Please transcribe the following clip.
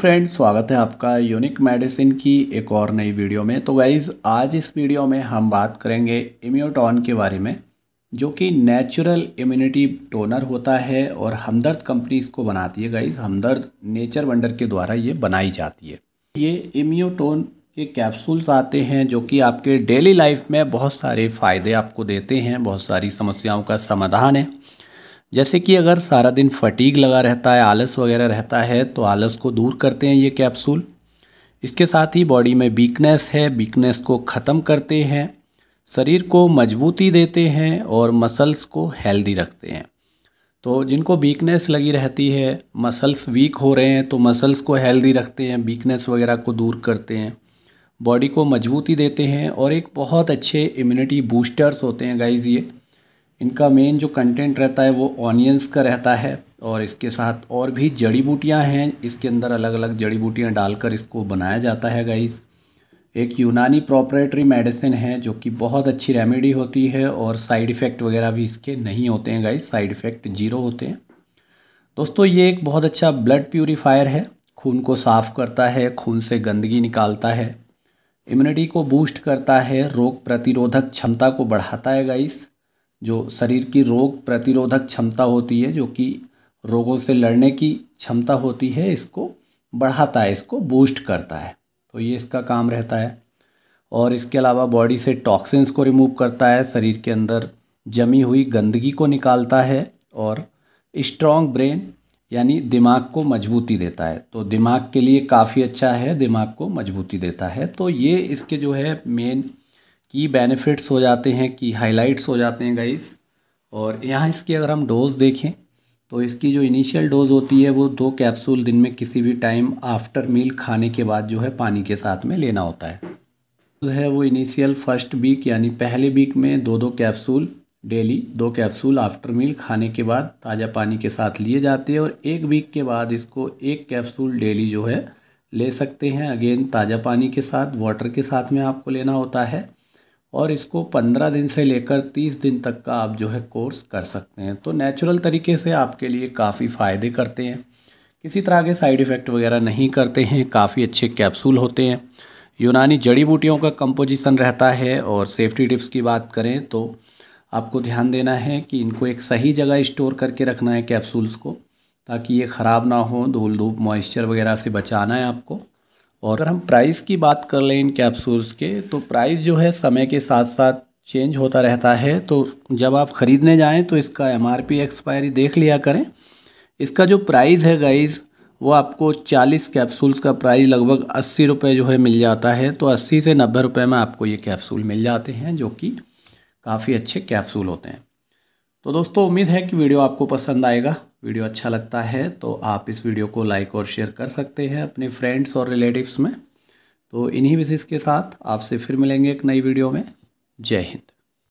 friend स्वागत है आपका यूनिक मेडिसिन की एक और नई वीडियो में तो गाइज आज इस वीडियो में हम बात करेंगे इम्यूटॉन के बारे में जो कि नेचुरल इम्यूनिटी टोनर होता है और हमदर्द कंपनी इसको बनाती है गाइज हमदर्द नेचर वंडर के द्वारा ये बनाई जाती है ये इम्यूटोन के कैप्सूल्स आते हैं जो कि आपके डेली लाइफ में बहुत सारे फ़ायदे आपको देते हैं बहुत सारी समस्याओं का समाधान है जैसे कि अगर सारा दिन फटीग लगा रहता है आलस वगैरह रहता है तो आलस को दूर करते हैं ये कैप्सूल इसके साथ ही बॉडी में वीकनेस है वीकनेस को ख़त्म करते हैं शरीर को मजबूती देते हैं और मसल्स को हेल्दी रखते हैं तो जिनको वीकनेस लगी रहती है मसल्स वीक हो रहे हैं तो मसल्स को हेल्दी रखते हैं वीकनेस वगैरह को दूर करते हैं बॉडी को मजबूती देते हैं और एक बहुत अच्छे इम्यूनिटी बूस्टर्स होते हैं गाइज ये इनका मेन जो कंटेंट रहता है वो ऑनियंस का रहता है और इसके साथ और भी जड़ी बूटियाँ हैं इसके अंदर अलग अलग जड़ी बूटियाँ डालकर इसको बनाया जाता है गाइस एक यूनानी प्रॉपरेटरी मेडिसिन है जो कि बहुत अच्छी रेमेडी होती है और साइड इफ़ेक्ट वगैरह भी इसके नहीं होते हैं गाइस साइड इफ़ेक्ट जीरो होते हैं दोस्तों ये एक बहुत अच्छा ब्लड प्योरीफायर है खून को साफ़ करता है खून से गंदगी निकालता है इम्यूनिटी को बूस्ट करता है रोग प्रतिरोधक क्षमता को बढ़ाता है गाइस जो शरीर की रोग प्रतिरोधक क्षमता होती है जो कि रोगों से लड़ने की क्षमता होती है इसको बढ़ाता है इसको बूस्ट करता है तो ये इसका काम रहता है और इसके अलावा बॉडी से टॉक्सिन्स को रिमूव करता है शरीर के अंदर जमी हुई गंदगी को निकालता है और स्ट्रॉन्ग ब्रेन यानी दिमाग को मजबूती देता है तो दिमाग के लिए काफ़ी अच्छा है दिमाग को मजबूती देता है तो ये इसके जो है मेन की बेनिफिट्स हो जाते हैं की हाइलाइट्स हो जाते हैं गाइस और यहाँ इसकी अगर हम डोज़ देखें तो इसकी जो इनिशियल डोज़ होती है वो दो कैप्सूल दिन में किसी भी टाइम आफ्टर मील खाने के बाद जो है पानी के साथ में लेना होता है है वो इनिशियल फर्स्ट वीक यानी पहले वीक में दो दो कैप्सूल डेली दो कैप्सूल आफ्टर मील खाने के बाद ताज़ा पानी के साथ लिए जाते हैं और एक वीक के बाद इसको एक कैप्सूल डेली जो है ले सकते हैं अगेन ताज़ा पानी के साथ वाटर के साथ में आपको लेना होता है और इसको पंद्रह दिन से लेकर तीस दिन तक का आप जो है कोर्स कर सकते हैं तो नेचुरल तरीके से आपके लिए काफ़ी फ़ायदे करते हैं किसी तरह के साइड इफ़ेक्ट वगैरह नहीं करते हैं काफ़ी अच्छे कैप्सूल होते हैं यूनानी जड़ी बूटियों का कंपोजिशन रहता है और सेफ्टी टिप्स की बात करें तो आपको ध्यान देना है कि इनको एक सही जगह स्टोर करके रखना है कैप्सूल्स को ताकि ये ख़राब ना हो धूल धूप मॉइस्चर वगैरह से बचाना है आपको और अगर हम प्राइस की बात कर लें इन कैप्सूल्स के तो प्राइस जो है समय के साथ साथ चेंज होता रहता है तो जब आप ख़रीदने जाएं तो इसका एम एक्सपायरी देख लिया करें इसका जो प्राइस है गाइज़ वो आपको 40 कैप्सूल्स का प्राइस लगभग अस्सी रुपये जो है मिल जाता है तो 80 से नब्बे रुपये में आपको ये कैप्सूल मिल जाते हैं जो कि काफ़ी अच्छे कैप्सूल होते हैं तो दोस्तों उम्मीद है कि वीडियो आपको पसंद आएगा वीडियो अच्छा लगता है तो आप इस वीडियो को लाइक और शेयर कर सकते हैं अपने फ्रेंड्स और रिलेटिव्स में तो इन्हीं विशेष के साथ आपसे फिर मिलेंगे एक नई वीडियो में जय हिंद